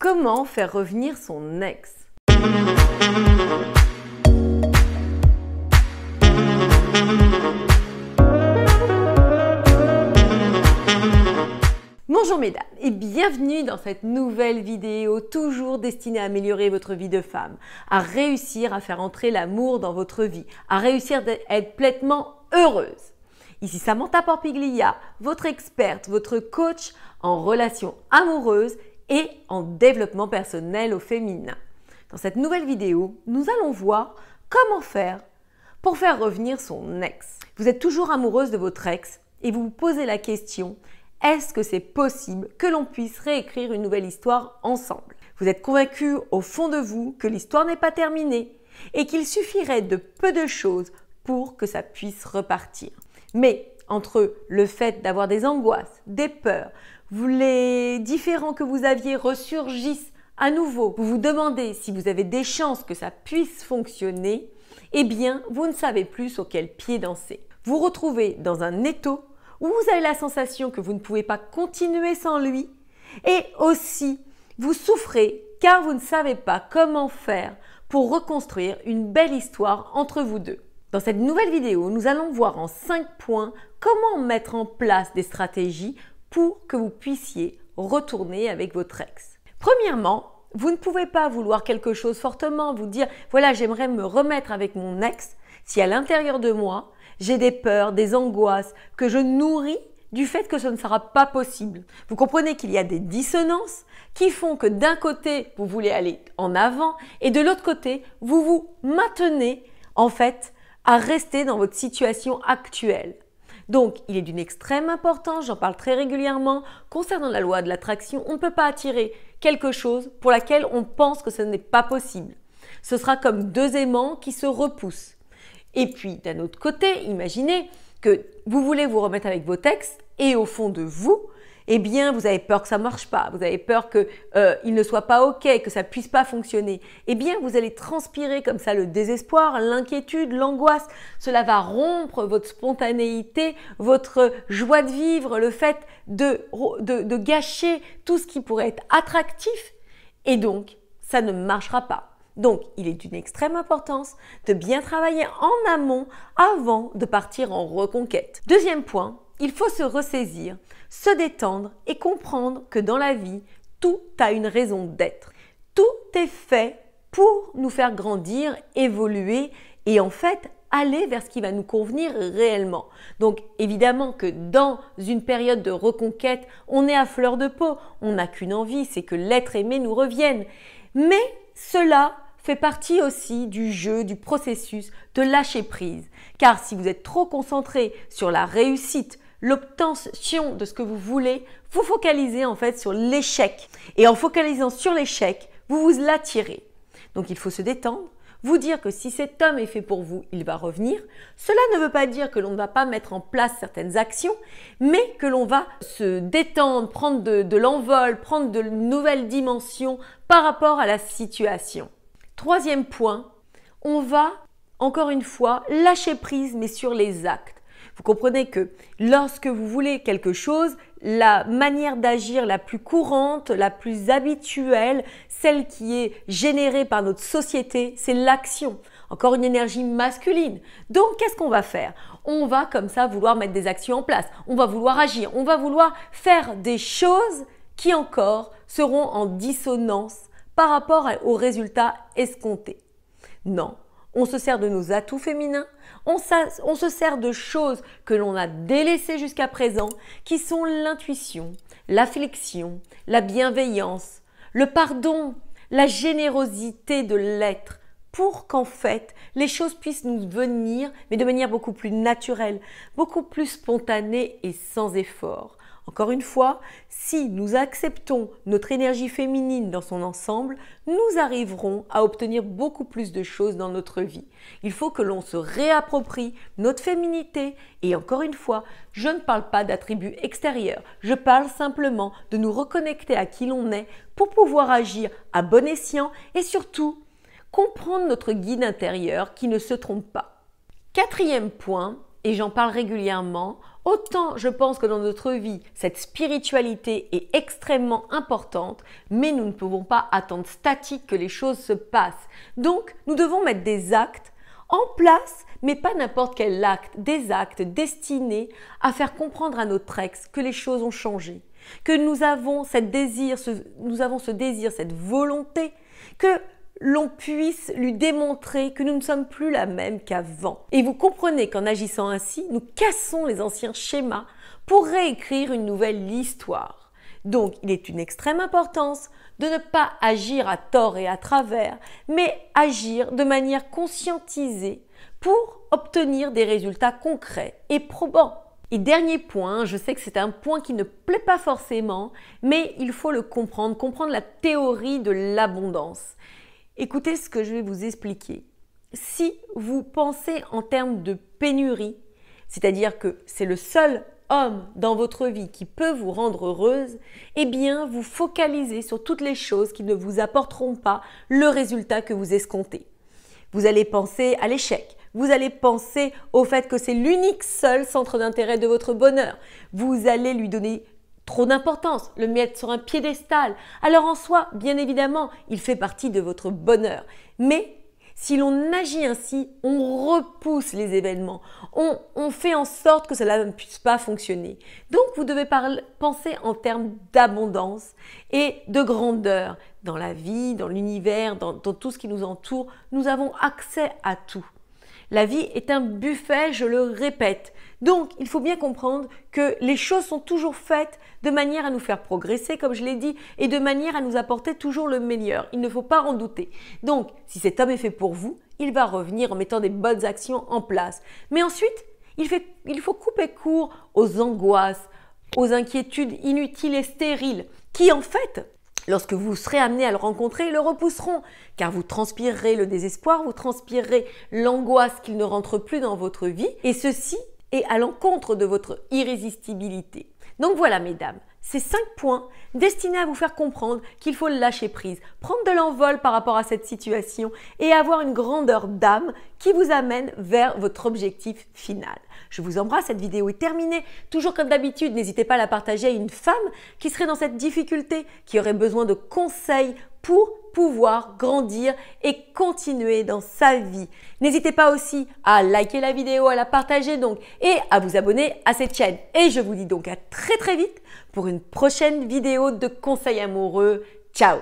Comment faire revenir son ex Bonjour mesdames et bienvenue dans cette nouvelle vidéo toujours destinée à améliorer votre vie de femme, à réussir à faire entrer l'amour dans votre vie, à réussir d'être pleinement heureuse. Ici Samantha Porpiglia, votre experte, votre coach en relations amoureuses et en développement personnel au féminin. Dans cette nouvelle vidéo, nous allons voir comment faire pour faire revenir son ex. Vous êtes toujours amoureuse de votre ex et vous vous posez la question est-ce que c'est possible que l'on puisse réécrire une nouvelle histoire ensemble Vous êtes convaincu au fond de vous que l'histoire n'est pas terminée et qu'il suffirait de peu de choses pour que ça puisse repartir. Mais entre le fait d'avoir des angoisses, des peurs, vous, les différents que vous aviez ressurgissent à nouveau, vous vous demandez si vous avez des chances que ça puisse fonctionner, eh bien, vous ne savez plus sur quel pied danser. Vous retrouvez dans un étau où vous avez la sensation que vous ne pouvez pas continuer sans lui et aussi vous souffrez car vous ne savez pas comment faire pour reconstruire une belle histoire entre vous deux. Dans cette nouvelle vidéo, nous allons voir en 5 points comment mettre en place des stratégies pour que vous puissiez retourner avec votre ex. Premièrement, vous ne pouvez pas vouloir quelque chose fortement, vous dire voilà, j'aimerais me remettre avec mon ex si à l'intérieur de moi, j'ai des peurs, des angoisses que je nourris du fait que ce ne sera pas possible. Vous comprenez qu'il y a des dissonances qui font que d'un côté, vous voulez aller en avant et de l'autre côté, vous vous maintenez en fait à rester dans votre situation actuelle. Donc, il est d'une extrême importance, j'en parle très régulièrement, concernant la loi de l'attraction, on ne peut pas attirer quelque chose pour laquelle on pense que ce n'est pas possible. Ce sera comme deux aimants qui se repoussent. Et puis, d'un autre côté, imaginez que vous voulez vous remettre avec vos textes et au fond de vous, eh bien, vous avez peur que ça marche pas, vous avez peur que euh, il ne soit pas ok, que ça puisse pas fonctionner, eh bien, vous allez transpirer comme ça le désespoir, l'inquiétude, l'angoisse. Cela va rompre votre spontanéité, votre joie de vivre, le fait de gâcher tout ce qui pourrait être attractif. Et donc, ça ne marchera pas. Donc, il est d'une extrême importance de bien travailler en amont avant de partir en reconquête. Deuxième point, il faut se ressaisir, se détendre et comprendre que dans la vie, tout a une raison d'être. Tout est fait pour nous faire grandir, évoluer et en fait aller vers ce qui va nous convenir réellement. Donc évidemment que dans une période de reconquête, on est à fleur de peau, on n'a qu'une envie, c'est que l'être aimé nous revienne. Mais cela fait partie aussi du jeu, du processus de lâcher prise. Car si vous êtes trop concentré sur la réussite, l'obtention de ce que vous voulez, vous focalisez en fait sur l'échec. Et en focalisant sur l'échec, vous vous l'attirez. Donc il faut se détendre, vous dire que si cet homme est fait pour vous, il va revenir. Cela ne veut pas dire que l'on ne va pas mettre en place certaines actions, mais que l'on va se détendre, prendre de, de l'envol, prendre de nouvelles dimensions par rapport à la situation. Troisième point, on va, encore une fois, lâcher prise, mais sur les actes. Vous comprenez que lorsque vous voulez quelque chose, la manière d'agir la plus courante, la plus habituelle, celle qui est générée par notre société, c'est l'action. Encore une énergie masculine. Donc qu'est-ce qu'on va faire On va comme ça vouloir mettre des actions en place, on va vouloir agir, on va vouloir faire des choses qui encore seront en dissonance par rapport aux résultats escomptés. Non, on se sert de nos atouts féminins, on, se sert de choses que l'on a délaissées jusqu'à présent, qui sont l'intuition, l'affliction, la bienveillance, le pardon, la générosité de l'être, pour qu'en fait les choses puissent nous venir, mais de manière beaucoup plus naturelle, beaucoup plus spontanée et sans effort. Encore une fois, si nous acceptons notre énergie féminine dans son ensemble, nous arriverons à obtenir beaucoup plus de choses dans notre vie. Il faut que l'on se réapproprie notre féminité. Et encore une fois, je ne parle pas d'attributs extérieurs. Je parle simplement de nous reconnecter à qui l'on est pour pouvoir agir à bon escient et surtout comprendre notre guide intérieur qui ne se trompe pas. Quatrième point, et j'en parle régulièrement, autant je pense que dans notre vie, cette spiritualité est extrêmement importante, mais nous ne pouvons pas attendre statique que les choses se passent. Donc, nous devons mettre des actes en place, mais pas n'importe quel acte, des actes destinés à faire comprendre à notre ex que les choses ont changé, que nous avons, cette désir, nous avons ce désir, cette volonté, que l'on puisse lui démontrer que nous ne sommes plus la même qu'avant. Et vous comprenez qu'en agissant ainsi, nous cassons les anciens schémas pour réécrire une nouvelle histoire. Donc, il est d'une extrême importance de ne pas agir à tort et à travers, mais agir de manière conscientisée pour obtenir des résultats concrets et probants. Et dernier point, je sais que c'est un point qui ne plaît pas forcément, mais il faut le comprendre, comprendre la théorie de l'abondance. Écoutez ce que je vais vous expliquer. Si vous pensez en termes de pénurie, c'est-à-dire que c'est le seul homme dans votre vie qui peut vous rendre heureuse, eh bien vous focalisez sur toutes les choses qui ne vous apporteront pas le résultat que vous escomptez. Vous allez penser à l'échec, vous allez penser au fait que c'est l'unique seul centre d'intérêt de votre bonheur. Vous allez lui donner trop d'importance, le mettre sur un piédestal. Alors en soi, bien évidemment, il fait partie de votre bonheur. Mais si l'on agit ainsi, on repousse les événements, on, fait en sorte que cela ne puisse pas fonctionner. Donc vous devez penser en termes d'abondance et de grandeur. Dans la vie, dans l'univers, dans tout ce qui nous entoure, nous avons accès à tout. La vie est un buffet, je le répète. Donc, il faut bien comprendre que les choses sont toujours faites de manière à nous faire progresser, comme je l'ai dit, et de manière à nous apporter toujours le meilleur. Il ne faut pas en douter. Donc, si cet homme est fait pour vous, il va revenir en mettant des bonnes actions en place. Mais ensuite, il, faut couper court aux angoisses, aux inquiétudes inutiles et stériles, qui en fait Lorsque vous serez amené à le rencontrer, ils le repousseront, car vous transpirerez le désespoir, vous transpirerez l'angoisse qu'il ne rentre plus dans votre vie, et ceci est à l'encontre de votre irrésistibilité. Donc voilà, mesdames, ces 5 points destinés à vous faire comprendre qu'il faut lâcher prise, prendre de l'envol par rapport à cette situation et avoir une grandeur d'âme qui vous amène vers votre objectif final. Je vous embrasse, cette vidéo est terminée. Toujours comme d'habitude, n'hésitez pas à la partager à une femme qui serait dans cette difficulté, qui aurait besoin de conseils pour pouvoir grandir et continuer dans sa vie. N'hésitez pas aussi à liker la vidéo, à la partager donc et à vous abonner à cette chaîne. Et je vous dis donc à très très vite pour une prochaine vidéo de conseils amoureux. Ciao